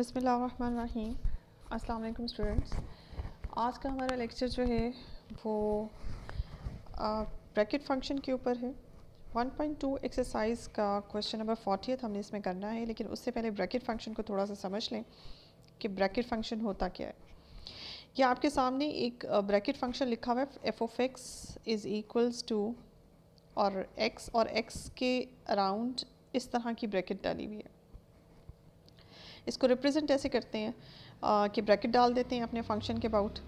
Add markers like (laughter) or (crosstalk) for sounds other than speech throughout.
बसमीम अस्सलाम स्टूडेंट्स आज का हमारा लेक्चर जो है वो ब्रैकेट फंक्शन के ऊपर है 1.2 एक्सरसाइज का क्वेश्चन नंबर फोर्टी हमने इसमें करना है लेकिन उससे पहले ब्रैकेट फंक्शन को थोड़ा सा समझ लें कि ब्रैकेट फंक्शन होता क्या है ये आपके सामने एक ब्रैकेट फंक्शन लिखा हुआ है f of x is equals to और एक्स और एक्स के अराउंड इस तरह की ब्रैकेट डाली हुई है इसको रिप्रेजेंट ऐसे करते हैं आ, कि ब्रैकेट डाल देते हैं अपने फंक्शन के अबाउट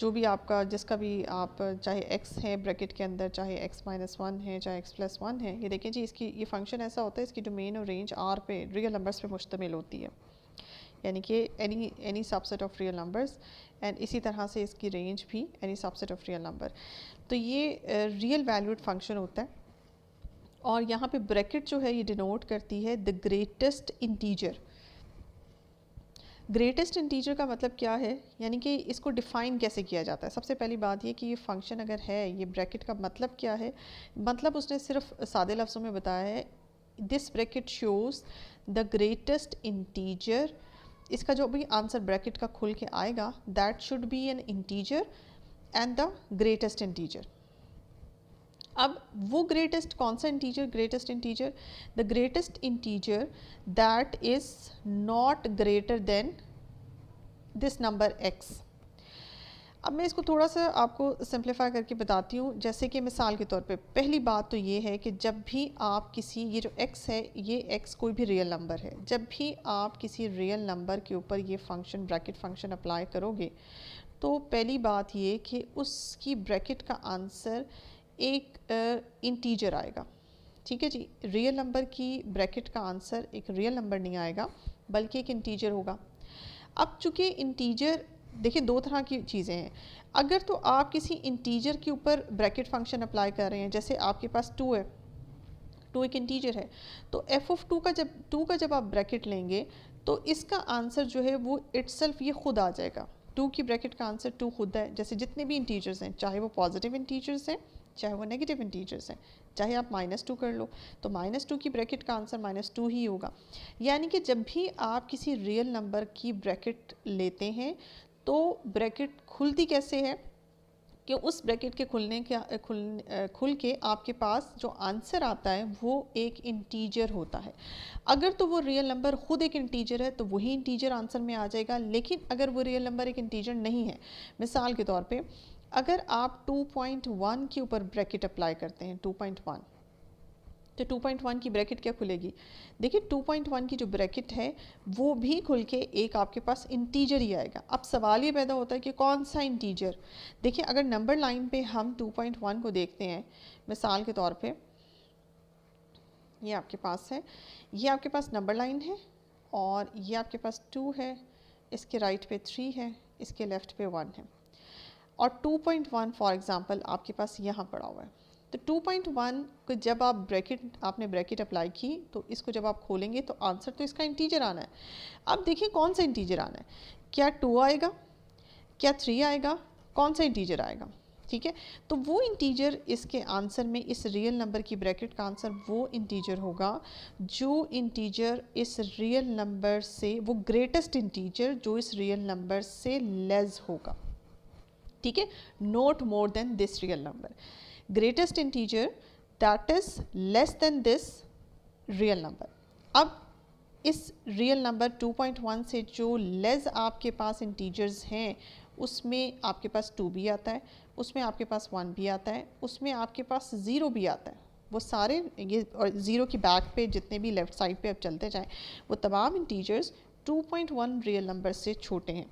जो भी आपका जिसका भी आप चाहे एक्स है ब्रैकेट के अंदर चाहे एक्स माइनस वन है चाहे एक्स प्लस वन है ये देखें जी इसकी ये फंक्शन ऐसा होता है इसकी डोमेन और रेंज आर पे रियल नंबर्स पे मुश्तमिल होती है यानी कि any any subset of real numbers and इसी तरह से इसकी रेंज भी any subset of real number तो ये रियल वैल्यूड फंक्शन होता है और यहाँ पे ब्रैकेट जो है ये डिनोट करती है the greatest integer greatest integer का मतलब क्या है यानी कि इसको डिफ़ाइन कैसे किया जाता है सबसे पहली बात यह कि ये फंक्शन अगर है ये ब्रैकेट का मतलब क्या है मतलब उसने सिर्फ सादे लफ्ज़ों में बताया है this bracket shows the greatest integer इसका जो भी आंसर ब्रैकेट का खुल के आएगा that should be an integer and the greatest integer अब वो ग्रेटेस्ट कौन सा integer greatest integer the greatest integer that is not greater than this number x अब मैं इसको थोड़ा सा आपको सिंप्लीफाई करके बताती हूँ जैसे कि मिसाल के तौर पे पहली बात तो ये है कि जब भी आप किसी ये जो एक्स है ये एक्स कोई भी रियल नंबर है जब भी आप किसी रियल नंबर के ऊपर ये फंक्शन ब्रैकेट फंक्शन अप्लाई करोगे तो पहली बात ये कि उसकी ब्रैकेट का आंसर एक इंटीजर आएगा ठीक है जी रियल नंबर की ब्रैकेट का आंसर एक रियल नंबर नहीं आएगा बल्कि एक इंटीजर होगा अब चूँकि इंटीजर देखिए दो तरह की चीज़ें हैं अगर तो आप किसी इंटीजर के ऊपर ब्रैकेट फंक्शन अप्लाई कर रहे हैं जैसे आपके पास टू है टू एक इंटीजर है तो एफ ऑफ टू का जब टू का जब आप ब्रैकेट लेंगे तो इसका आंसर जो है वो इट्सल्फ ये खुद आ जाएगा टू की ब्रैकेट का आंसर टू खुद है जैसे जितने भी इंटीजर्स हैं चाहे वो पॉजिटिव इंटीजर्स हैं चाहे वो नेगेटिव इंटीजर्स हैं चाहे आप माइनस टू कर लो तो माइनस टू की ब्रैकेट का आंसर माइनस टू ही होगा यानी कि जब भी आप किसी रियल नंबर की ब्रैकेट लेते हैं तो ब्रैकेट खुलती कैसे है कि उस ब्रैकेट के खुलने का खुल खुल के आपके पास जो आंसर आता है वो एक इंटीजर होता है अगर तो वो रियल नंबर ख़ुद एक इंटीजर है तो वही इंटीजर आंसर में आ जाएगा लेकिन अगर वो रियल नंबर एक इंटीजर नहीं है मिसाल के तौर पे अगर आप 2.1 के ऊपर ब्रैकेट अप्लाई करते हैं 2.1 तो 2.1 की ब्रैकेट क्या खुलेगी देखिए 2.1 की जो ब्रैकेट है वो भी खुल के एक आपके पास इंटीजर ही आएगा अब सवाल ये पैदा होता है कि कौन सा इंटीजर देखिए अगर नंबर लाइन पे हम 2.1 को देखते हैं मिसाल के तौर पे ये आपके पास है ये आपके पास नंबर लाइन है और ये आपके पास टू है इसके राइट पे थ्री है इसके लेफ़्ट पे वन है और 2.1 फॉर एग्ज़ाम्पल आपके पास यहाँ पड़ा हुआ है तो 2.1 को जब आप ब्रैकेट आपने ब्रैकेट अप्लाई की तो इसको जब आप खोलेंगे तो आंसर तो इसका इंटीजर आना है अब देखिए कौन सा इंटीजर आना है क्या टू आएगा क्या थ्री आएगा कौन सा इंटीजर आएगा ठीक है तो वो इंटीजर इसके आंसर में इस रियल नंबर की ब्रैकेट का आंसर वो इंटीजर होगा जो इंटीजर इस रियल नंबर से वो ग्रेटेस्ट इंटीजर जो इस रियल नंबर से लेस होगा ठीक है not more than this real number greatest integer that is less than this real number अब इस रियल नंबर 2.1 से जो लेस आपके पास इंटीजर्स हैं उसमें आपके पास टू भी आता है उसमें आपके पास वन भी आता है उसमें आपके पास ज़ीरो भी आता है वो सारे ये और ज़ीरो की बैक पे जितने भी लेफ़्ट साइड पे आप चलते जाएं वो तमाम इंटीजर्स 2.1 रियल नंबर से छोटे हैं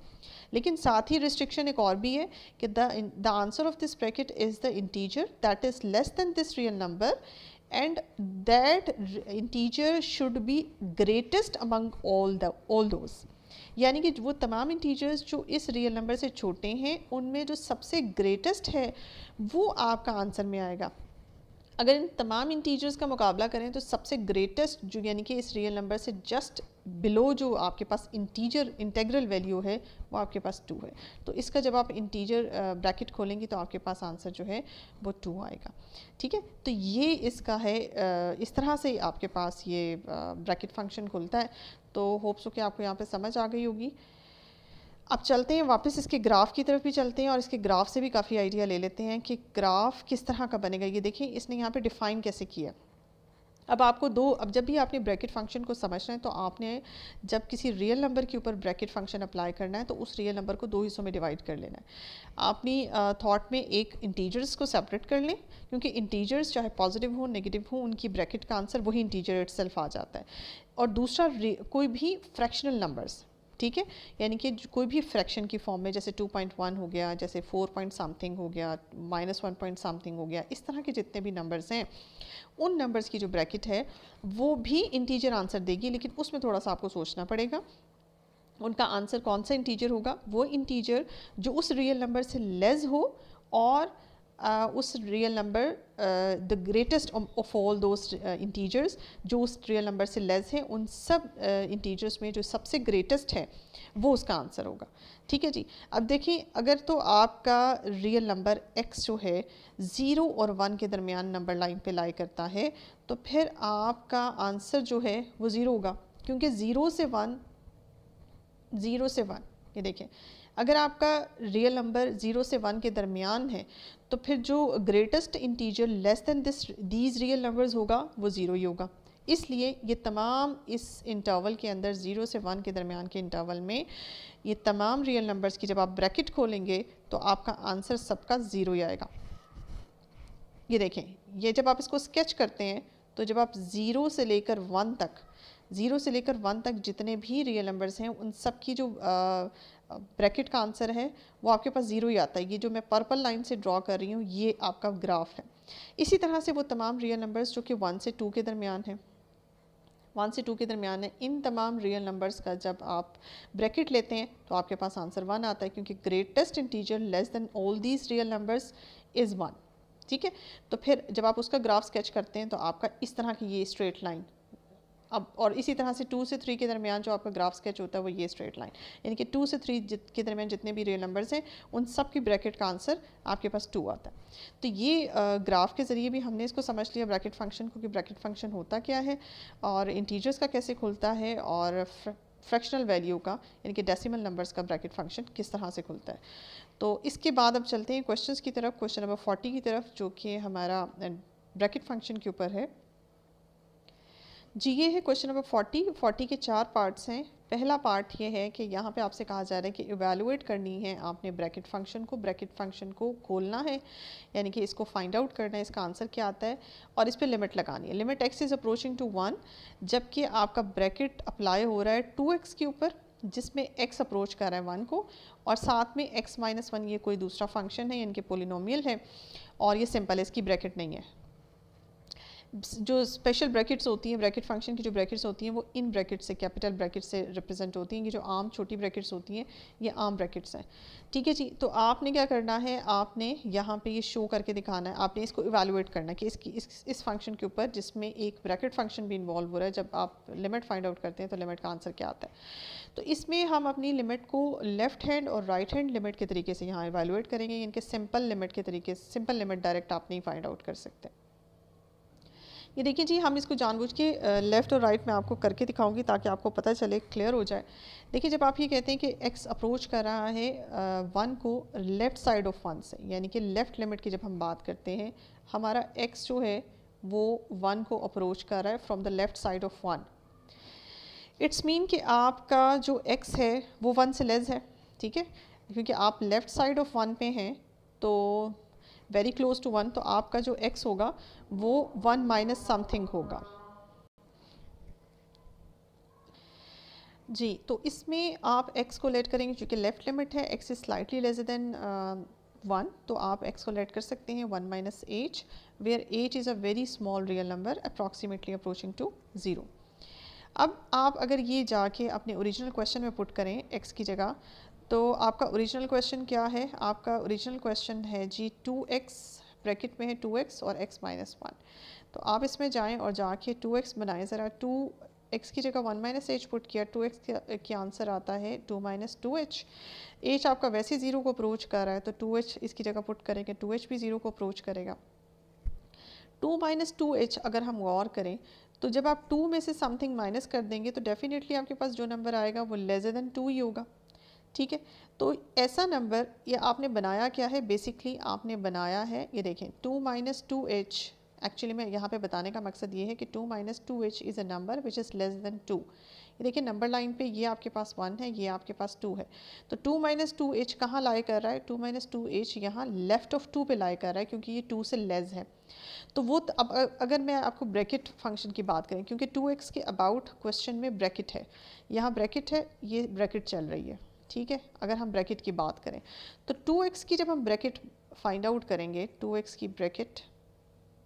लेकिन साथ ही रिस्ट्रिक्शन एक और भी है कि the the answer of this bracket is the integer that is less than this real number and that integer should be greatest among all the all those यानी कि वो तमाम इंटीजर्स जो इस रियल नंबर से छोटे हैं उनमें जो सबसे ग्रेटेस्ट है वो आपका आंसर में आएगा अगर इन तमाम इंटीजर्स का मुकाबला करें तो सबसे ग्रेटेस्ट जो यानी कि इस रियल नंबर से जस्ट बिलो जो आपके पास इंटीजर इंटेग्रल वैल्यू है वो आपके पास टू है तो इसका जब आप इंटीजर ब्रैकेट खोलेंगी तो आपके पास आंसर जो है वो टू आएगा ठीक है तो ये इसका है इस तरह से आपके पास ये ब्रैकेट फंक्शन खुलता है तो होप्स हो कि आपको यहाँ पर समझ आ गई होगी अब चलते हैं वापस इसके ग्राफ की तरफ भी चलते हैं और इसके ग्राफ से भी काफ़ी आइडिया ले लेते हैं कि ग्राफ किस तरह का बनेगा ये देखें इसने यहाँ पे डिफ़ाइन कैसे किया अब आपको दो अब जब भी आपने ब्रैकेट फंक्शन को समझना है तो आपने जब किसी रियल नंबर के ऊपर ब्रैकेट फंक्शन अप्लाई करना है तो उस रियल नंबर को दो हिस्सों में डिवाइड कर लेना है आपने थॉट में एक इंटीजर्स को सेपरेट कर लें क्योंकि इंटीजर्स चाहे पॉजिटिव हो नेगेटिव हो उनकी ब्रैकेट का आंसर वही इंटीजर इट आ जाता है और दूसरा कोई भी फ्रैक्शनल नंबर्स ठीक है यानी कि कोई भी फ्रैक्शन की फॉर्म में जैसे 2.1 हो गया जैसे 4 पॉइंट समथिंग हो गया माइनस वन पॉइंट समथिंग हो गया इस तरह के जितने भी नंबर्स हैं उन नंबर्स की जो ब्रैकेट है वो भी इंटीजर आंसर देगी लेकिन उसमें थोड़ा सा आपको सोचना पड़ेगा उनका आंसर कौन सा इंटीजर होगा वो इंटीजर जो उस रियल नंबर से लेस हो और Uh, उस real number the greatest of all दो इंटीजर्स जो उस रियल नंबर से लेस हैं उन सब इंटीजर्स uh, में जो सबसे ग्रेटेस्ट है वो उसका आंसर होगा ठीक है जी अब देखिए अगर तो आपका रियल नंबर एक्स जो है ज़ीरो और वन के दरमियान नंबर लाइन पे लाई करता है तो फिर आपका आंसर जो है वो ज़ीरो होगा क्योंकि ज़ीरो से वन ज़ीरो से वन ये देखें अगर आपका रियल नंबर ज़ीरो से वन के दरमियान है तो फिर जो greatest integer less than this these real numbers होगा वो ज़ीरो ही होगा इसलिए ये तमाम इस इंटरवल के अंदर ज़ीरो से वन के दरमियान के इंटरवल में ये तमाम रियल नंबर्स की जब आप ब्रैकेट खोलेंगे तो आपका आंसर सबका ज़ीरो ही आएगा ये देखें ये जब आप इसको स्केच करते हैं तो जब आप ज़ीरो से लेकर वन तक ज़ीरो से लेकर वन तक जितने भी रियल नंबर्स हैं उन सब की जो ब्रैकेट का आंसर है वो आपके पास ज़ीरो ही आता है ये जो मैं पर्पल लाइन से ड्रॉ कर रही हूँ ये आपका ग्राफ है इसी तरह से वो तमाम रियल नंबर्स जो कि वन से टू के दरमियान है वन से टू के दरमियान है इन तमाम रियल नंबर्स का जब आप ब्रैकेट लेते हैं तो आपके पास आंसर वन आता है क्योंकि greatest integer less than all these real numbers is one ठीक है तो फिर जब आप उसका ग्राफ स्केच करते हैं तो आपका इस तरह की ये स्ट्रेट लाइन अब और इसी तरह से टू से थ्री के दरमियान जो आपका ग्राफ स्केच होता है वो ये स्ट्रेट लाइन यानी कि टू से थ्री के दरमियान जितने भी रियल नंबर्स हैं उन सब की ब्रैकेट का आंसर आपके पास टू आता है तो ये ग्राफ के ज़रिए भी हमने इसको समझ लिया ब्रैकेट फंक्शन को कि ब्रैकेट फंक्शन होता क्या है और इंटीजर्स का कैसे खुलता है और फ्रैक्शनल वैल्यू का यानी कि डेसिमल नंबर्स का ब्रैकेट फंक्शन किस तरह से खुलता है तो इसके बाद अब चलते हैं क्वेश्चंस की तरफ क्वेश्चन नंबर 40 की तरफ जो कि हमारा ब्रैकेट फंक्शन के ऊपर है जी ये है क्वेश्चन नंबर फोर्टी फोर्टी के चार पार्ट्स हैं पहला पार्ट ये है कि यहाँ पे आपसे कहा जा रहा है कि इवेलुएट करनी है आपने ब्रैकेट फंक्शन को ब्रैकेट फंक्शन को खोलना है यानी कि इसको फाइंड आउट करना है इसका आंसर क्या आता है और इस पर लिमिट लगानी है limit x is approaching to one जबकि आपका ब्रैकेट अप्लाई हो रहा है टू एक्स के ऊपर जिसमें x अप्रोच कर रहा है वन को और साथ में x माइनस वन ये कोई दूसरा फंक्शन है यानी कि पोलिनोमियल है और ये सिंपल है इसकी ब्रैकेट नहीं है जो स्पेशल ब्रैकेट्स होती हैं ब्रैकेट फंक्शन की जो ब्रैकेट्स होती हैं वो इन ब्रैकेट से कैपिटल ब्रैकेट से रिप्रेजेंट होती हैं ये जो आम छोटी ब्रैकेट्स होती हैं ये आम ब्रैकेट्स हैं ठीक है जी तो आपने क्या करना है आपने यहाँ पे ये शो करके दिखाना है आपने इसको इवेलुएट करना है कि इसकी इस इस फंक्शन के ऊपर जिसमें एक ब्रैकेट फंक्शन भी इन्वॉल्व हो रहा है जब आप लिमिट फाइंड आउट करते हैं तो लिमिट का आंसर क्या आता है तो इसमें हम अपनी लिमिट को लेफ्ट हैंड और राइट हैंड लिमिट के तरीके से यहाँ इवेलुएट करेंगे इनके सिंपल लिमिट के तरीके सिंपल लिमिट डायरेक्ट आप नहीं फाइंड आउट कर सकते हैं ये देखिए जी हम इसको जानबूझ के लेफ़्ट और राइट में आपको करके दिखाऊंगी ताकि आपको पता चले क्लियर हो जाए देखिए जब आप ये कहते हैं कि एक्स अप्रोच कर रहा है वन को लेफ़्ट साइड ऑफ वन से यानी कि लेफ़्ट लिमिट की जब हम बात करते हैं हमारा एक्स जो है वो वन को अप्रोच कर रहा है from the left side of one it's mean कि आपका जो एक्स है वो वन से लेस है ठीक है क्योंकि आप लेफ़्ट साइड ऑफ वन पे हैं तो वेरी क्लोज टू वन तो आपका जो एक्स होगा वो वन माइनस समथिंग होगा जी तो इसमें आप x को लेट करेंगे क्योंकि लेफ़्ट लिमिट है x is slightly less than one तो आप x को लेट कर सकते हैं one minus h where h is a very small real number approximately approaching to zero अब आप अगर ये जाके अपने ओरिजिनल क्वेश्चन में पुट करें x की जगह तो आपका ओरिजिनल क्वेश्चन क्या है आपका ओरिजिनल क्वेश्चन है जी टू एक्स ब्रैकेट में है टू एक्स और एक्स माइनस वन तो आप इसमें जाएं और जाके टू एक्स बनाएँ ज़रा टू एक्स की जगह वन माइनस एच पुट किया टू एक्स के आंसर आता है two minus two h h आपका वैसे ज़ीरो को अप्रोच कर रहा है तो टू एच इसकी जगह पुट करेंगे टू एच भी ज़ीरो को अप्रोच करेगा टू माइनस टू एच अगर हम गौर करें तो जब आप टू में से समथिंग माइनस कर देंगे तो डेफिनेटली आपके पास जो नंबर आएगा वो लेस देन टू ही होगा ठीक है तो ऐसा नंबर ये आपने बनाया क्या है बेसिकली आपने बनाया है ये देखें two minus two h actually मैं यहाँ पे बताने का मकसद ये है कि two minus two h is a number which is less than two ये देखिए नंबर लाइन पे ये आपके पास वन है ये आपके पास टू है तो टू माइनस टू एच कहाँ लाए कर रहा है टू माइनस टू एच यहाँ लेफ्ट ऑफ टू पे लाए कर रहा है क्योंकि ये टू से लेस है तो वो तो अब अगर मैं आपको ब्रैकेट फंक्शन की बात करें क्योंकि टू एक्स के अबाउट क्वेश्चन में ब्रैकेट है यहाँ ब्रैकेट है ये ब्रैकेट चल रही है ठीक है अगर हम ब्रैकेट की बात करें तो 2x की जब हम ब्रैकेट फाइंड आउट करेंगे 2x की ब्रैकेट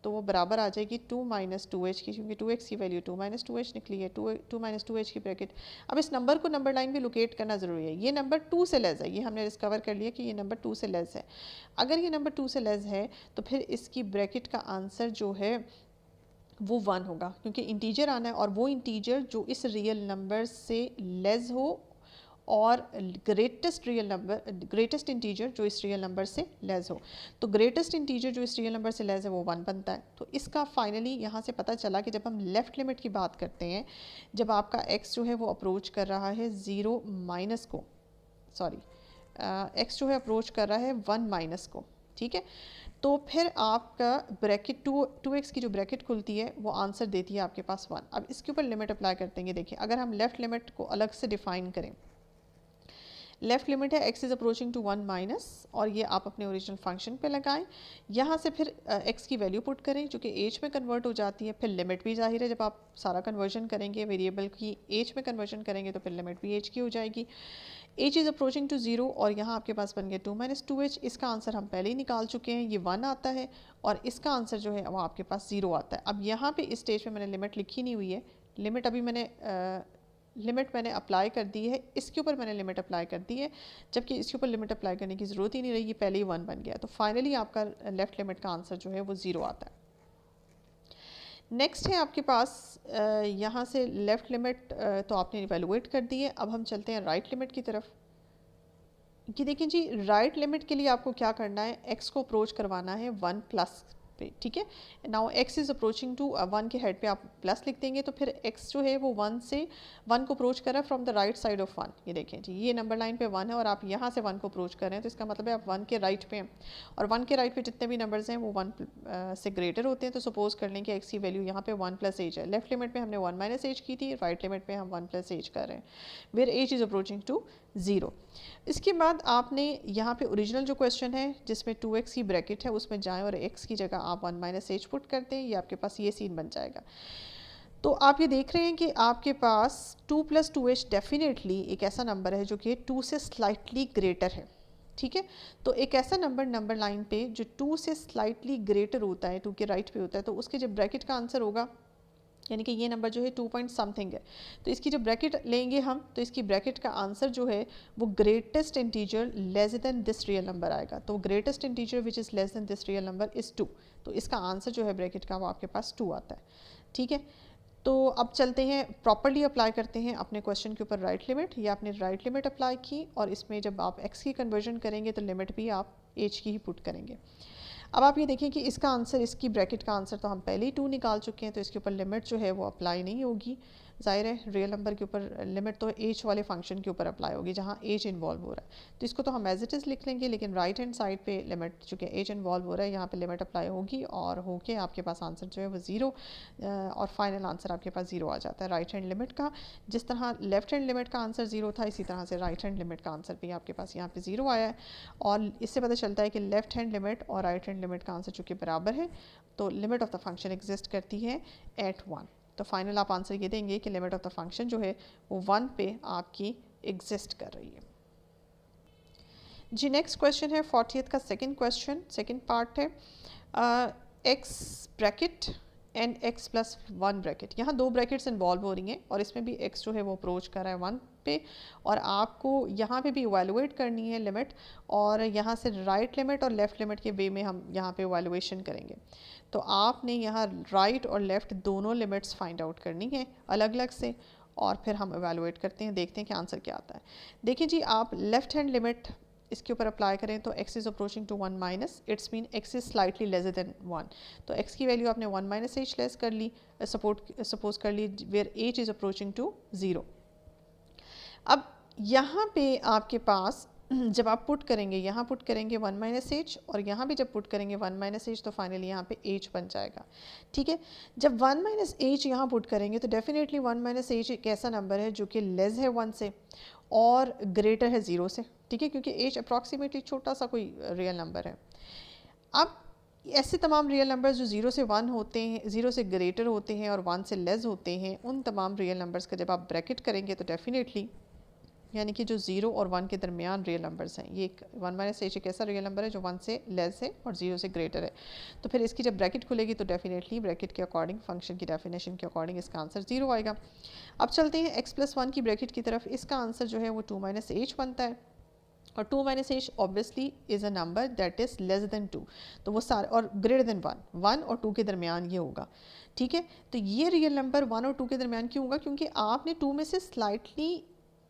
तो वो बराबर आ जाएगी 2 माइनस टू की क्योंकि 2x की वैल्यू 2 माइनस टू निकली है 2 टू माइनस टू की ब्रैकेट अब इस नंबर को नंबर लाइन पे लोकेट करना ज़रूरी है ये नंबर 2 से लेस है ये हमने डिस्कवर कर लिया कि ये नंबर 2 से लेस है अगर ये नंबर 2 से लेस है तो फिर इसकी ब्रैकेट का आंसर जो है वो वन होगा क्योंकि इंटीजर आना है और वो इंटीजर जो इस रियल नंबर से लेस हो और greatest real number greatest integer जो इस रियल नंबर से लेस हो तो ग्रेटेस्ट इंटीजर जो इस रियल नंबर से लेस है वो वन बनता है तो इसका फाइनली यहाँ से पता चला कि जब हम लेफ़्ट लिमिट की बात करते हैं जब आपका एक्स जो है वो अप्रोच कर रहा है ज़ीरो माइनस को सॉरी एक्स जो है अप्रोच कर रहा है वन माइनस को ठीक है तो फिर आपका ब्रैकेट टू टू एक्स की जो ब्रैकेट खुलती है वो आंसर देती है आपके पास वन अब इसके ऊपर लिमिट अप्लाई कर देंगे देखिए अगर हम लेफ़्ट लिमिट को अलग से डिफ़ाइन करें लेफ़्ट लिमिट है x is approaching to one minus और ये आप अपने ओरिजिनल फंक्शन पे लगाएं यहाँ से फिर एक्स की वैल्यू पुट करें चूँकि एच एज में कन्वर्ट हो जाती है फिर लिमिट भी जाहिर है जब आप सारा कन्वर्जन करेंगे वेरिएबल की एज में कन्वर्जन करेंगे तो फिर लिमिट भी एज की हो जाएगी h is approaching to zero और यहाँ आपके पास बन गया टू माइनस टू एच इसका आंसर हम पहले ही निकाल चुके हैं ये वन आता है और इसका आंसर जो है वो आपके पास ज़ीरो आता है अब यहाँ पे इस स्टेज पे मैंने लिमिट लिखी नहीं हुई है लिमिट अभी मैंने आ, लिमिट मैंने अप्लाई कर दी है इसके ऊपर मैंने लिमिट अप्लाई कर दी है जबकि इसके ऊपर लिमिट अप्लाई करने की ज़रूरत ही नहीं रही ये पहले ही वन बन गया तो फाइनली आपका लेफ़्ट लिमिट का आंसर जो है वो ज़ीरो आता है नेक्स्ट है आपके पास यहाँ से लेफ़्ट लिमिट तो आपने इवेलुएट कर दी है अब हम चलते हैं राइट लिमिट की तरफ कि देखिए जी राइट लिमिट के लिए आपको क्या करना है एक्स को अप्रोच करवाना है वन प्लस पे ठीक है now x is approaching to one के हेड पे आप प्लस लिख देंगे तो फिर एक्स जो है वो वन से वन को अप्रोच कर रहा है from the right side of one ये देखें जी ये नंबर लाइन पे वन है और आप यहाँ से वन को अप्रोच कर रहे हैं तो इसका मतलब है आप वन के राइट पे हैं और वन के राइट पे जितने भी नंबर्स हैं वो वन uh, से ग्रेटर होते हैं तो सपोज कर लें कि एक्स की वैल्यू यहाँ पे वन प्लस एज है लेफ्ट लिमिट में हमने वन माइनस एज की थी राइट लिमिट पर हम वन प्लस एज कर रहे हैं where h is approaching to zero इसके बाद आपने यहाँ पे ओरिजिनल जो क्वेश्चन है जिसमें टू एक्स की ब्रैकेट है उसमें जाएं और एक्स की जगह आप वन माइनस एच पुट करते हैं ये आपके पास ये सीन बन जाएगा तो आप ये देख रहे हैं कि आपके पास two plus two h definitely एक ऐसा नंबर है जो कि टू से स्लाइटली ग्रेटर है ठीक है तो एक ऐसा नंबर नंबर लाइन पे जो टू से स्लाइटली ग्रेटर होता है टू के राइट पे होता है तो उसके जब ब्रैकेट का आंसर होगा यानी कि ये नंबर जो है टू पॉइंट समथिंग है तो इसकी जो ब्रैकेट लेंगे हम तो इसकी ब्रैकेट का आंसर जो है वो greatest integer less than this real number आएगा तो greatest integer which is less than this real number is two तो इसका आंसर जो है ब्रैकेट का वो आपके पास टू आता है ठीक है तो अब चलते हैं प्रॉपरली अप्लाई करते हैं अपने क्वेश्चन के ऊपर राइट लिमिट या आपने राइट लिमिट अप्लाई की और इसमें जब आप एक्स की कन्वर्जन करेंगे तो लिमिट भी आप एच की ही पुट करेंगे अब आप ये देखें कि इसका आंसर इसकी ब्रैकेट का आंसर तो हम पहले ही टू निकाल चुके हैं तो इसके ऊपर लिमिट जो है वो अप्लाई नहीं होगी जाहिर है रियल नंबर के ऊपर लिमिट तो एज वाले फंक्शन के ऊपर अप्लाई होगी जहाँ एज इन्वॉल्व हो रहा है तो इसको तो हम एज इट इज़ लिख लेंगे लेकिन राइट हैंड साइड पे लिमिट चूँकि एज इन्वॉल्व हो रहा है यहाँ पे लिमिट अप्लाई होगी और होके आपके पास आंसर जो है वो ज़ीरो और फाइनल आंसर आपके पास ज़ीरो आ जाता है राइट हैंड लिमिट का जिस तरह लेफ्ट हैंड लिमिट का आंसर ज़ीरो था इसी तरह से राइट हैंड लिमिट का आंसर भी आपके पास यहाँ पर ज़ीरो आया है और इससे पता चलता है कि लेफ्ट हैंड लिमिट और राइट हैंड लिमिट का आंसर चूँकि बराबर है तो limit of the function exist करती है एट वन तो फाइनल आप आंसर ये देंगे कि लिमिट ऑफ द फंक्शन जो है वो वन पे आपकी एग्जिस्ट कर रही है जी नेक्स्ट क्वेश्चन है फोर्टीथ का सेकंड क्वेश्चन सेकंड पार्ट है x bracket and x plus one bracket यहाँ दो ब्रैकेट्स इन्वॉल्व हो रही हैं और इसमें भी एक्स जो है वो अप्रोच कर रहा है वन पे और आपको यहाँ पे भी इवेलुएट करनी है लिमिट और यहाँ से राइट लिमिट और लेफ़्ट लिमिट के वे में हम यहाँ पे इवेलुएशन करेंगे तो आपने यहाँ राइट और लेफ़्ट दोनों लिमिट्स फाइंड आउट करनी है अलग अलग से और फिर हम इवेलुएट करते हैं देखते हैं कि आंसर क्या आता है देखिए जी आप लेफ़्ट हैंड लिमिट इसके ऊपर अप्लाई करें तो x is approaching to one minus it's mean x is slightly less than one तो एक्स की वैल्यू आपने वन माइनस एच लेस कर ली सपोर्ट सपोज कर ली where h is approaching to zero अब यहाँ पे आपके पास जब आप पुट करेंगे यहाँ पुट करेंगे वन माइनस एच और यहाँ भी जब पुट करेंगे वन माइनस एच तो फाइनली यहाँ पे एच बन जाएगा ठीक है जब वन माइनस एच यहाँ पुट करेंगे तो डेफिनेटली वन माइनस एच एक ऐसा नंबर है जो कि लेस है वन से और ग्रेटर है ज़ीरो से ठीक है क्योंकि एच अप्रॉक्सीमेटली छोटा सा कोई रियल नंबर है अब ऐसे तमाम रियल नंबर्स जो ज़ीरो से वन होते हैं ज़ीरो से ग्रेटर होते हैं और वन से लेस होते हैं उन तमाम रियल नंबर्स का जब आप ब्रैकेट करेंगे तो डेफिनेटली यानी कि जो ज़ीरो और वन के दरमियान रियल नंबर्स हैं ये वन माइनस एच एक ऐसा रियल नंबर है जो वन से लेस है और ज़ीरो से ग्रेटर है तो फिर इसकी जब ब्रैकेट खुलेगी तो डेफिनेटली ब्रैकेट के अकॉर्डिंग फंक्शन की डेफिनेशन के अकॉर्डिंग इसका आंसर जीरो आएगा अब चलते हैं एक्स प्लस वन की ब्रैकेट की तरफ इसका आंसर जो है वो टू माइनस एच बनता है और two minus h obviously is a number that is less than two तो वो सारे और ग्रेटर देन वन वन और टू के दरमियान ये होगा ठीक है तो ये रियल नंबर वन और टू के दरमियान क्यों होगा क्योंकि आपने टू में से स्लाइटली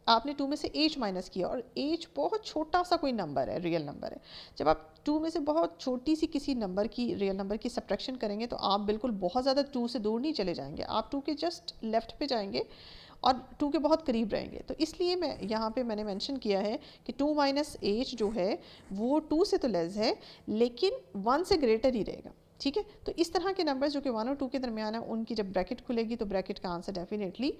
आपने टू में से एज माइनस किया और एज बहुत छोटा सा कोई नंबर है रियल नंबर है जब आप टू में से बहुत छोटी सी किसी नंबर की रियल नंबर की सब्ट्रैक्शन करेंगे तो आप बिल्कुल बहुत ज़्यादा टू से दूर नहीं चले जाएंगे आप टू के जस्ट लेफ्ट पे जाएंगे और टू के बहुत करीब रहेंगे तो इसलिए मैं यहाँ पे मैंने मेंशन किया है कि टू माइनस एज जो है वो टू से तो लेस है लेकिन वन से ग्रेटर ही रहेगा ठीक है तो इस तरह के नंबर जो कि वन और टू के दरमियान है उनकी जब ब्रैकेट खुलेगी तो ब्रैकेट का आंसर डेफिनेटली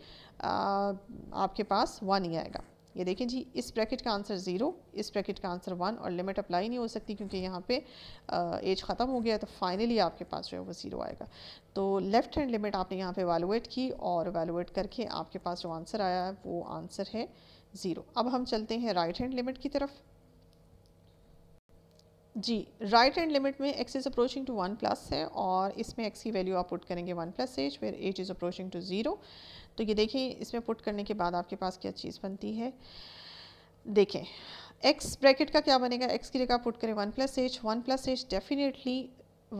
आपके पास वन ही आएगा ये देखें जी इस ब्रैकेट का आंसर ज़ीरो इस ब्रैकेट का आंसर वन और लिमिट अप्लाई नहीं हो सकती क्योंकि यहाँ पे एज ख़त्म हो गया तो फाइनली आपके पास जो है वो ज़ीरो आएगा तो लेफ़्ट हैंड लिमिट आपने यहाँ पे वैल्यूएट की और वैल्यूएट करके आपके पास जो आंसर आया है वो आंसर है ज़ीरो अब हम चलते हैं राइट हैंड लिमिट की तरफ जी राइट हैंड लिमिट में x is approaching to one plus है और इसमें एक्स की वैल्यू आप पुट करेंगे वन प्लस एच फिर h is approaching to zero तो ये देखिए इसमें पुट करने के बाद आपके पास क्या चीज़ बनती है देखें एक्स ब्रैकेट का क्या बनेगा एक्स की जगह पुट करें one plus h one plus h definitely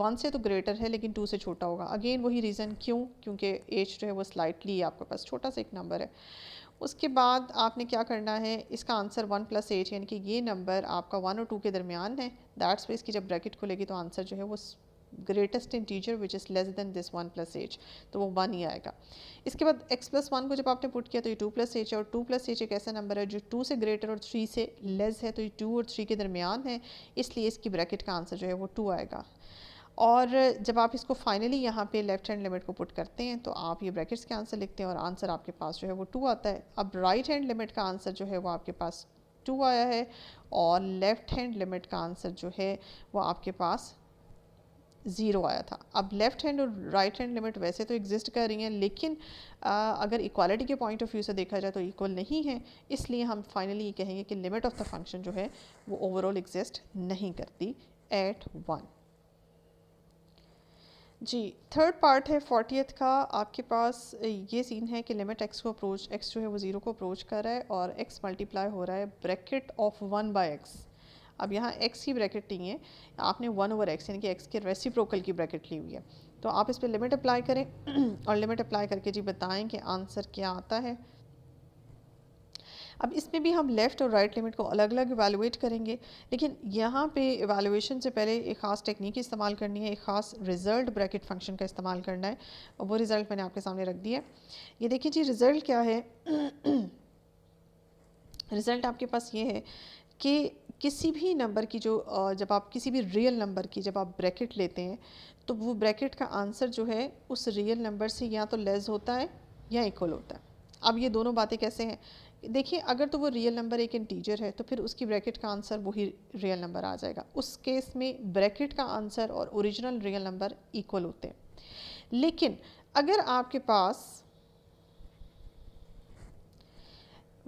one से तो ग्रेटर है लेकिन टू से छोटा होगा अगेन वही रीज़न क्यों क्योंकि एज जो है वो स्लाइटली आपके पास छोटा सा एक नंबर है उसके बाद आपने क्या करना है इसका आंसर वन प्लस एट यानी कि ये नंबर आपका वन और टू के दरमियान है दैट्स वे इसकी जब ब्रैकेट खुलेगी तो आंसर जो है वो greatest integer which is less than this one plus h तो वो वन ही आएगा इसके बाद एक्स प्लस वन को जब आपने पुट किया तो ये टू प्लस एच है और टू प्लस एच एक ऐसा नंबर है जो टू से ग्रेटर और थ्री से लेस है तो ये टू और थ्री के दरमियान है इसलिए इसकी ब्रैकेट का आंसर जो है वो टू आएगा और जब आप इसको फाइनली यहाँ पे लेफ्ट हैंड लिमिट को पुट करते हैं तो आप ये ब्रैकेट्स के आंसर लिखते हैं और आंसर आपके पास जो है वो टू आता है अब राइट हैंड लिमिट का आंसर जो है वो आपके पास टू आया है और लेफ़्ट हैंड लिमिट का आंसर जो है वो आपके पास ज़ीरो आया था अब लेफ़्ट हैंड और राइट हैंड लिमिट वैसे तो एग्जिस्ट कर रही हैं लेकिन आ, अगर इक्वालिटी के पॉइंट ऑफ व्यू से देखा जाए तो इक्वल नहीं है इसलिए हम फाइनली ये कहेंगे कि लिमिट ऑफ़ द फंक्शन जो है वो ओवरऑल एग्जिस्ट नहीं करती एट वन जी थर्ड पार्ट है फोर्टीथ का आपके पास ये सीन है कि लिमिट एक्स को अप्रोच एक्स जो है वो ज़ीरो को अप्रोच कर रहा है और एक्स मल्टीप्लाई हो रहा है bracket of one by x अब यहाँ एक्स की ब्रैकेट नहीं है आपने वन ओवर एक्स यानी कि एक्स के रेसिप्रोकल की ब्रैकेट ली हुई है तो आप इस पर लिमिट अप्लाई करें (clears throat) और लिमिट अप्लाई करके जी बताएँ कि आंसर क्या आता है अब इसमें भी हम लेफ़्ट और राइट लिमिट को अलग अलग एवेलुएट करेंगे लेकिन यहाँ पे एवेलुएशन से पहले एक ख़ास टेक्निक इस्तेमाल करनी है एक ख़ास रिज़ल्ट ब्रैकेट फंक्शन का इस्तेमाल करना है और वो रिज़ल्ट मैंने आपके सामने रख दिया ये देखिए जी रिज़ल्ट क्या है रिज़ल्ट (clears throat) आपके पास ये है कि किसी भी नंबर की जो जब आप किसी भी रियल नंबर की जब आप ब्रैकेट लेते हैं तो वो ब्रैकेट का आंसर जो है उस रियल नंबर से या तो लेस होता है या इक्वल होता है अब ये दोनों बातें कैसे हैं देखिए अगर तो वो रियल नंबर एक इंटीजर है तो फिर उसकी ब्रैकेट का आंसर वही रियल नंबर आ जाएगा उस केस में ब्रैकेट का आंसर और ओरिजिनल रियल नंबर इक्वल होते हैं लेकिन अगर आपके पास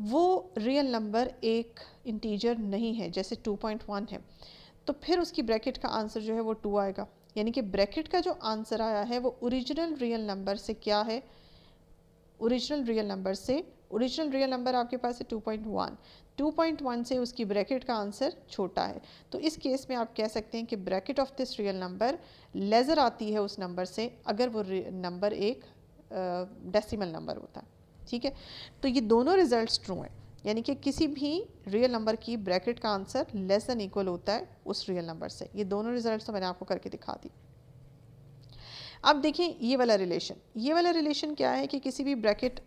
वो रियल नंबर एक इंटीजर नहीं है जैसे 2.1 है तो फिर उसकी ब्रैकेट का आंसर जो है वो टू आएगा यानी कि ब्रैकेट का जो आंसर आया है वो ओरिजिनल रियल नंबर से क्या है ओरिजिनल रियल नंबर से ओरिजिनल रियल नंबर आपके पास है 2.1 2.1 से उसकी ब्रैकेट का आंसर छोटा है तो इस केस में आप कह सकते हैं कि bracket of this real number lesser आती है उस नंबर से अगर वो नंबर एक डेसिमल नंबर होता ठीक है तो ये दोनों रिजल्ट्स ट्रू हैं यानी कि किसी भी रियल नंबर की ब्रैकेट का आंसर लेस देन इक्वल होता है उस रियल नंबर से ये दोनों रिजल्ट तो मैंने आपको करके दिखा दी अब देखिए ये वाला रिलेशन ये वाला रिलेशन क्या है कि किसी भी ब्रैकेट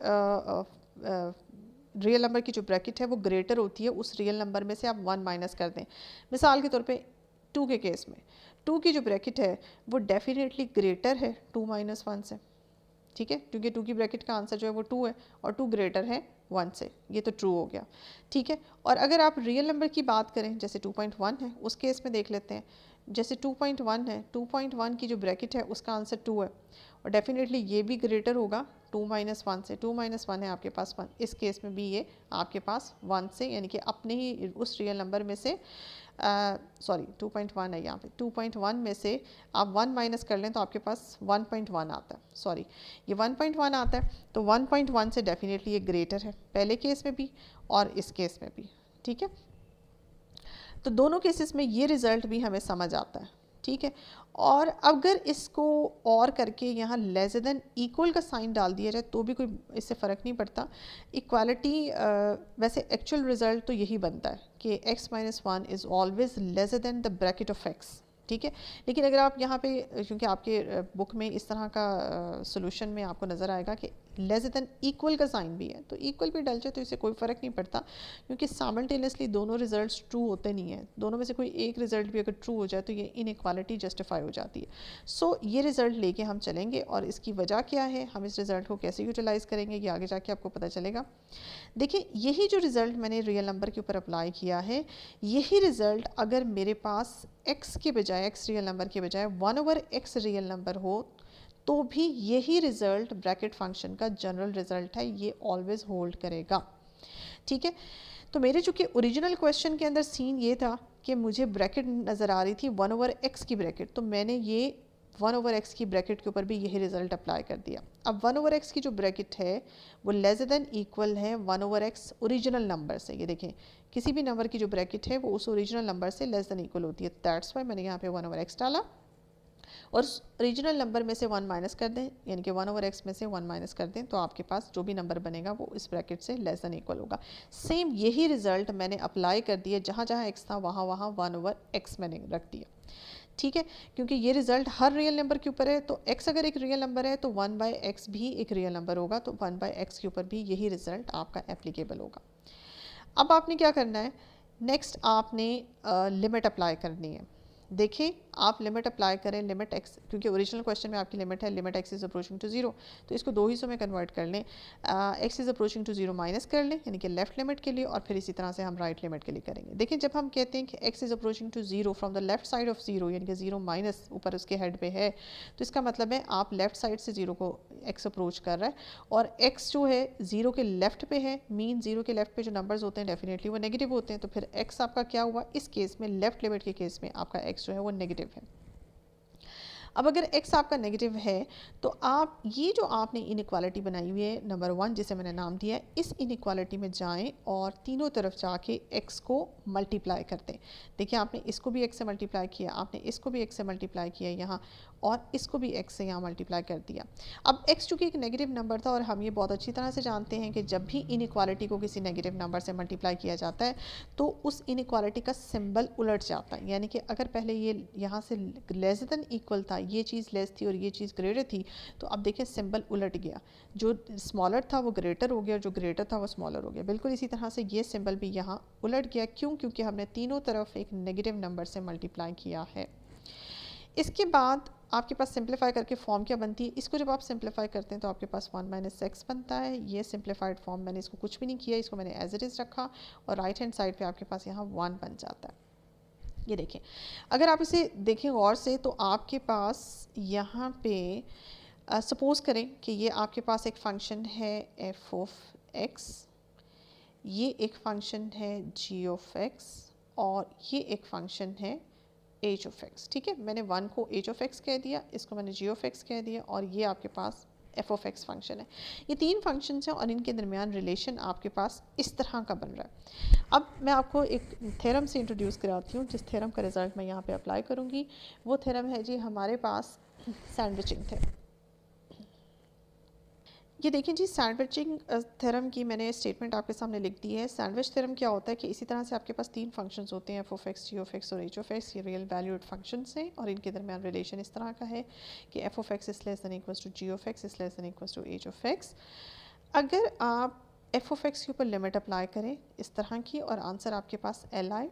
रियल नंबर की जो ब्रैकेट है वो ग्रेटर होती है उस रियल नंबर में से आप वन माइनस कर दें मिसाल के तौर पे टू के केस में टू की जो ब्रैकेट है वो डेफिनेटली ग्रेटर है टू माइनस वन से ठीक है क्योंकि टू की ब्रैकेट का आंसर जो है वो टू है और टू ग्रेटर है वन से ये तो ट्रू हो गया ठीक है और अगर आप रियल नंबर की बात करें जैसे टू पॉइंट वन है उस केस में देख लेते हैं जैसे टू पॉइंट वन है टू पॉइंट वन की जो ब्रैकेट है उसका आंसर टू है और डेफिनेटली ये भी ग्रेटर होगा टू माइनस वन से टू माइनस वन है आपके पास वन इस केस में भी ये आपके पास वन से यानी कि अपने ही उस रियल नंबर में से सॉरी टू पॉइंट वन है यहाँ पे टू पॉइंट वन में से आप वन माइनस कर लें तो आपके पास वन पॉइंट वन आता है सॉरी ये वन पॉइंट वन आता है तो वन पॉइंट वन से डेफिनेटली ये ग्रेटर है पहले केस में भी और इस केस में भी ठीक है तो दोनों केसेस में ये रिज़ल्ट भी हमें समझ आता है ठीक है और अगर इसको और करके यहाँ लेस देन इक्वल का साइन डाल दिया जाए तो भी कोई इससे फ़र्क नहीं पड़ता इक्वालिटी वैसे एक्चुअल रिज़ल्ट तो यही बनता है कि x minus one is always less than the bracket of x ठीक है लेकिन अगर आप यहाँ पे क्योंकि आपके बुक में इस तरह का सोल्यूशन में आपको नज़र आएगा कि लेस देन इक्वल का साइन भी है तो इक्वल भी डल जाए तो इसे कोई फ़र्क नहीं पड़ता क्योंकि सामल्टेनियसली दोनों रिजल्ट्स ट्रू होते नहीं हैं दोनों में से कोई एक रिजल्ट भी अगर ट्रू हो जाए तो ये एकवालिटी जस्टिफाई हो जाती है सो so, ये रिजल्ट लेके हम चलेंगे और इसकी वजह क्या है हम इस रिज़ल्ट को कैसे यूटिलाइज़ करेंगे ये आगे जाके आपको पता चलेगा देखिए यही जो रिज़ल्ट मैंने रियल नंबर के ऊपर अप्लाई किया है यही रिज़ल्ट अगर मेरे पास एक्स के बजाय एक्स रियल नंबर के बजाय one over x real number हो तो भी यही रिजल्ट ब्रैकेट फंक्शन का जनरल रिजल्ट है ये ऑलवेज होल्ड करेगा ठीक है तो मेरे चूंकि ओरिजिनल क्वेश्चन के अंदर सीन ये था कि मुझे ब्रैकेट नज़र आ रही थी वन ओवर एक्स की ब्रैकेट तो मैंने ये वन ओवर एक्स की ब्रैकेट के ऊपर भी यही रिजल्ट अप्लाई कर दिया अब वन ओवर एक्स की जो ब्रैकेट है वो लेस देन इक्वल है one over x original number से ये देखें किसी भी नंबर की जो ब्रैकेट है वो उस ओरिजिनल नंबर से लेस देन इक्वल होती है दैट्स वाई मैंने यहाँ पे वन ओवर एक्स डाला और रीजनल नंबर में से वन माइनस कर दें यानी कि वन ओवर एक्स में से वन माइनस कर दें तो आपके पास जो भी नंबर बनेगा वो इस ब्रैकेट से लेस दैन इक्वल होगा सेम यही रिजल्ट मैंने अप्लाई कर दिया जहाँ जहाँ एक्स था वहाँ वहाँ वन ओवर एक्स मैंने रख दिया ठीक है क्योंकि ये रिजल्ट हर रियल नंबर के ऊपर है तो x अगर एक रियल नंबर है तो वन बाई एक्स भी एक रियल नंबर होगा तो वन बाई एक्स के ऊपर भी यही रिजल्ट आपका एप्लीकेबल होगा अब आपने क्या करना है नेक्स्ट आपने लिमिट अप्लाई करनी है देखिए आप लिमिट अप्लाई करें लिमिट एक्स क्योंकि ओरिजिनल क्वेश्चन में आपकी लिमिट है limit x is approaching to zero तो इसको दो हिस्सों में कन्वर्ट कर लें x is approaching to zero minus कर लें यानी कि लेफ्ट लिमिट के लिए और फिर इसी तरह से हम राइट right लिमिट के लिए करेंगे देखिए जब हम कहते हैं कि x is approaching to zero from the left side of zero यानी कि जीरो माइनस ऊपर उसके हेड पे है तो इसका मतलब है आप लेफ्ट साइड से जीरो को एक्स अप्रोच कर रहा है और एक्स जो है जीरो के लेफ्ट पे है मीन जीरो के लेफ्ट पे जो नंबर्स होते हैं डेफिनेटली वो नेगेटिव होते हैं तो फिर एक्स आपका क्या हुआ इस केस में लेफ्ट लिमिट के केस में आपका एक्स जो है वो नेगेटिव है अब अगर x आपका नेगेटिव है तो आप ये जो आपने इनक्वालिटी बनाई हुई है नंबर वन जिसे मैंने नाम दिया इस इनक्वालिटी में जाएं और तीनों तरफ जाके x को मल्टीप्लाई कर दें देखिए आपने इसको भी x से मल्टीप्लाई किया आपने इसको भी x से मल्टीप्लाई किया यहाँ और इसको भी एक्स से यहाँ मल्टीप्लाई कर दिया अब एक्स चूँकि एक नेगेटिव नंबर था और हम ये बहुत अच्छी तरह से जानते हैं कि जब भी इनक्वालिटी को किसी नेगेटिव नंबर से मल्टीप्लाई किया जाता है तो उस इनक्वालिटी का सिंबल उलट जाता है यानी कि अगर पहले ये यहाँ से लेस देन इक्वल था ये चीज़ लेस थी और ये चीज़ ग्रेटर थी तो अब देखिए सिंबल उलट गया जो स्मॉलर था वो ग्रेटर हो गया और जो ग्रेटर था वो स्मॉलर हो गया बिल्कुल इसी तरह से ये सिंबल भी यहाँ उलट गया क्यों क्योंकि हमने तीनों तरफ एक नेगेटिव नंबर से मल्टीप्लाई किया है इसके बाद आपके पास सिंप्लीफाई करके फॉर्म क्या बनती है इसको जब आप सिंप्लीफाई करते हैं तो आपके पास वन माइनस एक्स बनता है ये सिंप्लीफाइड फॉर्म मैंने इसको कुछ भी नहीं किया इसको मैंने एज इट इज़ रखा और राइट हैंड साइड पे आपके पास यहाँ वन बन जाता है ये देखें अगर आप इसे देखें गौर से तो आपके पास यहाँ पे सपोज़ uh, करें कि ये आपके पास एक फंक्शन है एफ ऑफ एक्स ये एक फंक्शन है जी ऑफ एक्स और ये एक फंक्शन है एच ऑफ एक्स ठीक है मैंने वन को एच ऑफ एक्स कह दिया इसको मैंने जी ऑफ एक्स कह दिया और ये आपके पास एफ ऑफ एक्स फंक्शन है ये तीन फंक्शन हैं और इनके दरमियान रिलेशन आपके पास इस तरह का बन रहा है अब मैं आपको एक थेरम से इंट्रोड्यूस कराती हूँ जिस थेरम का रिज़ल्ट मैं यहाँ पे अप्लाई करूँगी वो थेरम है जी हमारे पास सैंडविचिंग थेरम ये देखिए जी सैंडविचिंग थ्योरम की मैंने स्टेटमेंट आपके सामने लिख दी है सैंडविच थ्योरम क्या होता है कि इसी तरह से आपके पास तीन फंक्शंस होते हैं f of x g of x और एच ओ एक्स ये रियल वैल्यूड फंक्शंस हैं और इनके दरमियान रिलेशन इस तरह का है कि f of x is less than equals to g of x is less than equals to h of x अगर आप एफ ओ फैक्स के ऊपर लिमिट अप्लाई करें इस तरह की और आंसर आपके पास एल आई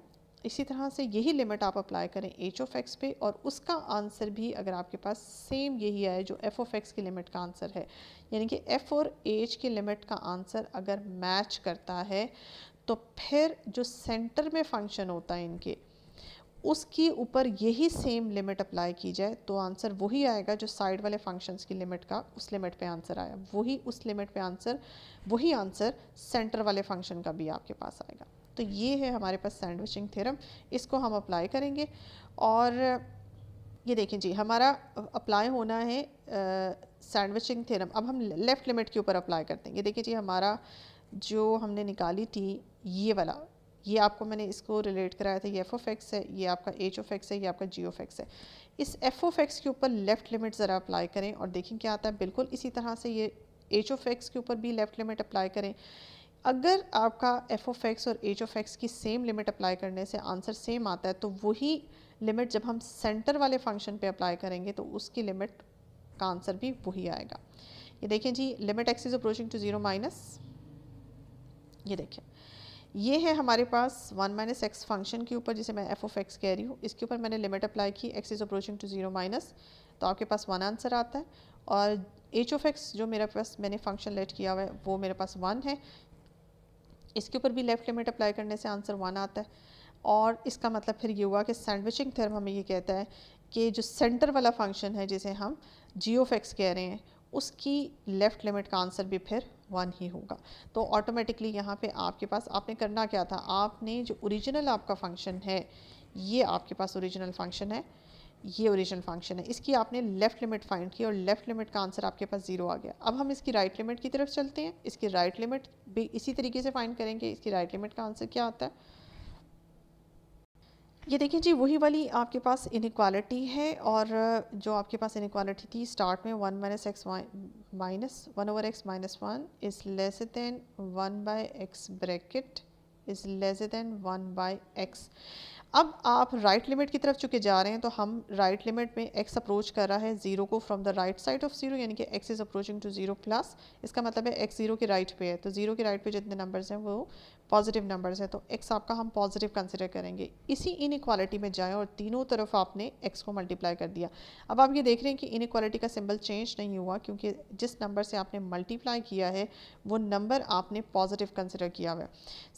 इसी तरह से यही लिमिट आप अप्लाई करें एच ऑफ एक्स पे और उसका आंसर भी अगर आपके पास सेम यही आए जो एफ ऑफ एक्स की लिमिट का आंसर है यानी कि एफ़ और एच की लिमिट का आंसर अगर मैच करता है तो फिर जो सेंटर में फंक्शन होता है इनके उसके ऊपर यही सेम लिमिट अप्लाई की जाए तो आंसर वही आएगा जो साइड वाले फंक्शंस की लिमिट का उस लिमिट पे आंसर आया वही उस लिमिट पे आंसर वही आंसर सेंटर वाले फंक्शन का भी आपके पास आएगा तो ये है हमारे पास सैंडविचिंग थ्योरम इसको हम अप्लाई करेंगे और ये देखें जी हमारा अप्लाई होना है सैंडविचिंग थ्योरम अब हम लेफ़्ट लिमिट के ऊपर अप्लाई करते हैं ये देखिए जी हमारा जो हमने निकाली थी ये वाला ये आपको मैंने इसको रिलेट कराया था ये एफ ओ फैक्स है ये आपका एच ओ फैक्स है ये आपका जी ओ फैक्स है इस एफ ओ फैक्स के ऊपर लेफ़्ट लिमिट ज़रा अप्लाई करें और देखें क्या आता है बिल्कुल इसी तरह से ये एच ओ फैक्स के ऊपर भी लेफ़्ट लिमिट अप्लाई करें अगर आपका एफ ऑफ एक्स और एच ऑफ एक्स की सेम लिमिट अप्लाई करने से आंसर सेम आता है तो वही लिमिट जब हम सेंटर वाले फंक्शन पे अप्लाई करेंगे तो उसकी लिमिट का आंसर भी वही आएगा ये देखें जी limit x is approaching to zero minus ये देखें ये है हमारे पास वन माइनस एक्स फंक्शन के ऊपर जिसे मैं एफ ऑफ एक्स कह रही हूँ इसके ऊपर मैंने लिमिट अप्लाई की x is approaching to zero minus तो आपके पास वन आंसर आता है और एच ऑफ एक्स जो मेरे पास मैंने फंक्शन लेट किया हुआ है वो मेरे पास वन है इसके ऊपर भी लेफ़्ट लिमिट अप्लाई करने से आंसर वन आता है और इसका मतलब फिर ये हुआ कि सैंडविचिंग थर्म हमें ये कहता है कि जो सेंटर वाला फंक्शन है जिसे हम जी एक्स कह रहे हैं उसकी लेफ़्ट लिमिट का आंसर भी फिर वन ही होगा तो ऑटोमेटिकली यहाँ पे आपके पास आपने करना क्या था आपने जो ओरिजिनल आपका फंक्शन है ये आपके पास ओरिजिनल फंक्शन है ये ओरिजिन फंक्शन है इसकी आपने लेफ़्ट लिमिट फाइंड की और लेफ़्ट लिमिट का आंसर आपके पास जीरो आ गया अब हम इसकी राइट right लिमिट की तरफ चलते हैं इसकी राइट right लिमिट भी इसी तरीके से फाइंड करेंगे इसकी राइट right लिमिट का आंसर क्या आता है ये देखिए जी वही वाली आपके पास इनक्वालिटी है और जो आपके पास इनक्वालिटी थी स्टार्ट में one minus x minus one over x minus one is less than one by x bracket is less than one by x अब आप राइट लिमिट की तरफ चुके जा रहे हैं तो हम राइट लिमिट में एक्स अप्रोच कर रहा है जीरो को from the right side of zero यानी कि x is approaching to zero plus इसका मतलब है एक्स जीरो के राइट पे है तो जीरो के राइट पे जितने नंबर्स हैं वो पॉजिटिव नंबर्स हैं तो एक्स आपका हम पॉजिटिव कंसिडर करेंगे इसी इनक्वालिटी में जाएँ और तीनों तरफ आपने एक्स को मल्टीप्लाई कर दिया अब आप ये देख रहे हैं कि इनक्वालिटी का सिंबल चेंज नहीं हुआ क्योंकि जिस नंबर से आपने मल्टीप्लाई किया है वो नंबर आपने पॉजिटिव कंसिडर किया हुआ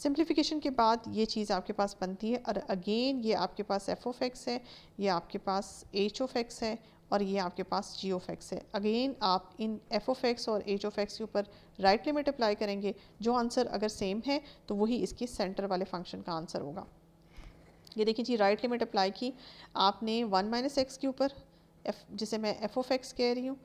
है के बाद ये चीज़ आपके पास बनती है और अगेन ये आपके पास एफ है ये आपके पास एच है और ये आपके पास जी ओफ एक्स है अगेन आप इन एफ ओफ एक्स और एच ऑफ एक्स के ऊपर राइट लिमिट अप्लाई करेंगे जो आंसर अगर सेम है तो वही इसके सेंटर वाले फंक्शन का आंसर होगा ये देखिए जी राइट लिमिट अप्लाई की आपने वन माइनस एक्स के ऊपर एफ जिसे मैं एफ ऑफ एक्स कह रही हूँ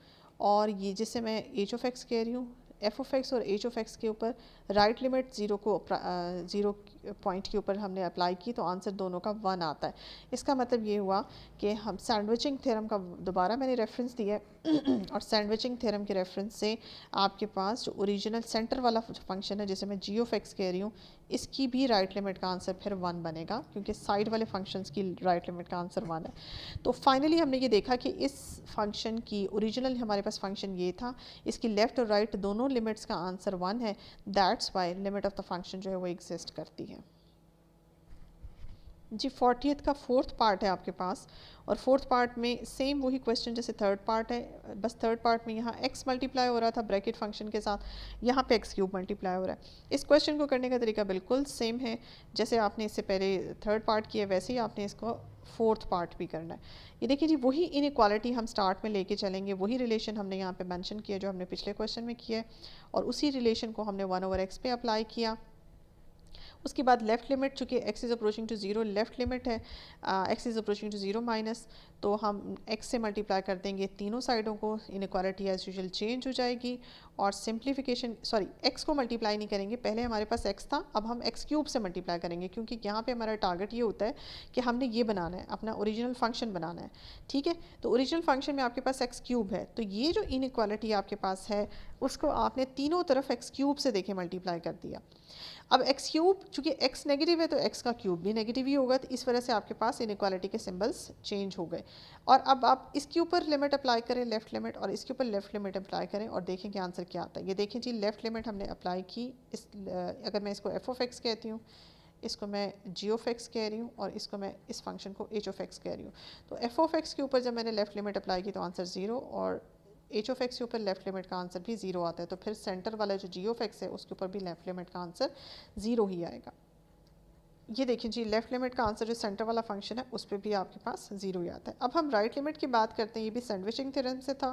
और ये जिसे मैं एच ऑफ एक्स कह रही हूँ एफ ऑफ एक्स और एच ऑफ एक्स के ऊपर राइट लिमिट ज़ीरो को ज़ीरो uh, पॉइंट के ऊपर हमने अप्लाई की तो आंसर दोनों का वन आता है इसका मतलब ये हुआ कि हम सैंडविचिंग थ्योरम का दोबारा मैंने रेफरेंस दिया है (clears throat) और सैंडविचिंग थ्योरम के रेफरेंस से आपके पास जो ओरिजिनल सेंटर वाला फंक्शन है जिसे मैं जियो फैक्स कह रही हूँ इसकी भी राइट right लिमिट का आंसर फिर वन बनेगा क्योंकि साइड वाले फंक्शन की राइट right लिमिट का आंसर वन है तो फाइनली हमने ये देखा कि इस फंक्शन की ओरिजिनल हमारे पास फंक्शन ये था इसकी लेफ़्ट और राइट right दोनों लिमिट्स का आंसर वन है that's why limit of the function जो है वो एग्जिस्ट करती है जी फोर्टी का फोर्थ पार्ट है आपके पास और फोर्थ पार्ट में सेम वही क्वेश्चन जैसे थर्ड पार्ट है बस थर्ड पार्ट में यहाँ एक्स मल्टीप्लाई हो रहा था ब्रैकेट फंक्शन के साथ यहाँ पे एक्स क्यूब मल्टीप्लाई हो रहा है इस क्वेश्चन को करने का तरीका बिल्कुल सेम है जैसे आपने इससे पहले थर्ड पार्ट किया वैसे ही आपने इसको फोर्थ पार्ट भी करना है ये देखिए जी वही इन हम स्टार्ट में लेके चलेंगे वही रिलेशन हमने यहाँ पर मैंशन किया जो हमने पिछले क्वेश्चन में किया है और उसी रिलेशन को हमने वन ओवर एक्स पे अप्लाई किया उसके बाद लेफ़्ट लिमिट चूँकि x is approaching to zero left limit है x is approaching to zero minus तो हम एक्स से मल्टीप्लाई कर देंगे तीनों साइडों को इनक्वालिटी एज यूजल चेंज हो जाएगी और सिंप्लीफिकेशन सॉरी एक्स को मल्टीप्लाई नहीं करेंगे पहले हमारे पास एक्स था अब हम एक्स क्यूब से मल्टीप्लाई करेंगे क्योंकि यहाँ पे हमारा टारगेट ये होता है कि हमने ये बनाना है अपना ओरिजिनल फंक्शन बनाना है ठीक है तो ओरिजिनल फंक्शन में आपके पास एक्स क्यूब है तो ये जो इनक्वालिटी आपके पास है उसको आपने तीनों तरफ एक्स क्यूब से देखे मल्टीप्लाई कर दिया अब एक्स क्यूब चूँकि एक्स नेगेटिव है तो एक्स का क्यूब भी नेगेटिव ही होगा तो इस वजह से आपके पास इनक्वालिटी के सिम्बल्स चेंज हो गए और अब आप इसके ऊपर लिमिट अप्लाई करें लेफ्ट लिमिट और इसके ऊपर लेफ्ट लिमिट अप्लाई करें और देखें कि आंसर क्या आता है ये देखें जी लेफ्ट लिमिट हमने अप्लाई की इस अगर मैं इसको एफ ऑफ एक्स कहती हूँ इसको मैं जी ऑफ एक्स कह रही हूँ और इसको मैं इस फंक्शन को एच ऑफ एक्स कह रही हूँ तो एफ ऑफ एक्स के ऊपर जब मैंने लेफ्ट लिमिट अप्लाई की तो आंसर ज़ीरो और एच ओफ एक्स के ऊपर लेफ्ट लिमिट का आंसर भी ज़ीरो आता है तो फिर सेंटर वाला जो जी ओफ एक्स है उसके ऊपर भी लेफ्ट लिमिट का आंसर ज़ीरो ही आएगा ये देखिए जी लेफ्ट लिमिट का आंसर जो सेंटर वाला फंक्शन है उस पर भी आपके पास जीरो ही आता है अब हम राइट लिमिट की बात करते हैं ये भी सैंडविचिंग थ्योरम से था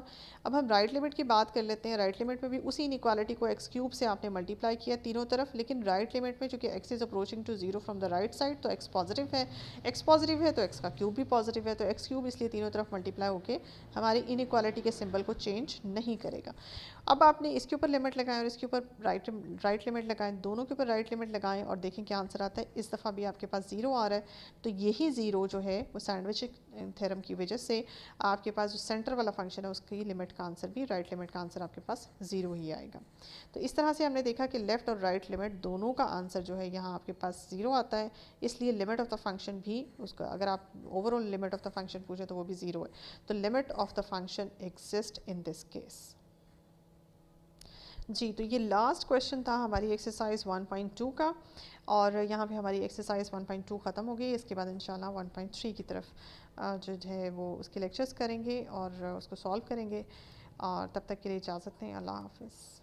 अब हम राइट लिमिट की बात कर लेते हैं राइट लिमिट में भी उसी इनक्वालिटी को एक्स क्यूब से आपने मल्टीप्लाई किया तीनों तरफ लेकिन राइट लिमिट में चूंकि x is approaching to zero from the right side तो एक्स पॉजिटिव है एक्स पॉजिटिव है तो एक्स का क्यूब भी पॉजिटिव है तो एक्स क्यूब इसलिए तीनों तरफ मल्टीप्लाई होकर हमारी इनक्वालिटी के सिम्बल को चेंज नहीं करेगा अब आपने इसके ऊपर लिमिट लगाएं और इसके ऊपर राइट राइट लिमिट लगाएं दोनों के ऊपर राइट लिमिट लगाएं और देखें क्या आंसर आता है इस दफ़ा दफ़ा भी आपके पास ज़ीरो आ रहा है तो यही ज़ीरो जो है वो सैंडविच थ्योरम की वजह से आपके पास जो सेंटर वाला फंक्शन है उसकी लिमिट का आंसर भी राइट लिमिट का आंसर आपके पास ज़ीरो ही आएगा तो इस तरह से हमने देखा कि लेफ़्ट और राइट लिमिट दोनों का आंसर जो है यहाँ आपके पास ज़ीरो आता है इसलिए लिमिट ऑफ़ द फंक्शन भी उसका अगर आप overall limit of the function पूछें तो वो भी ज़ीरो है तो limit of the function exist in this case जी तो ये लास्ट क्वेश्चन था हमारी एक्सरसाइज 1.2 का और यहाँ पे हमारी एक्सरसाइज 1.2 ख़त्म हो गई इसके बाद इंशाल्लाह 1.3 की तरफ जो है वो उसके लेक्चर्स करेंगे और उसको सॉल्व करेंगे और तब तक के लिए इजाज़त दें अल्लाह हाफिज़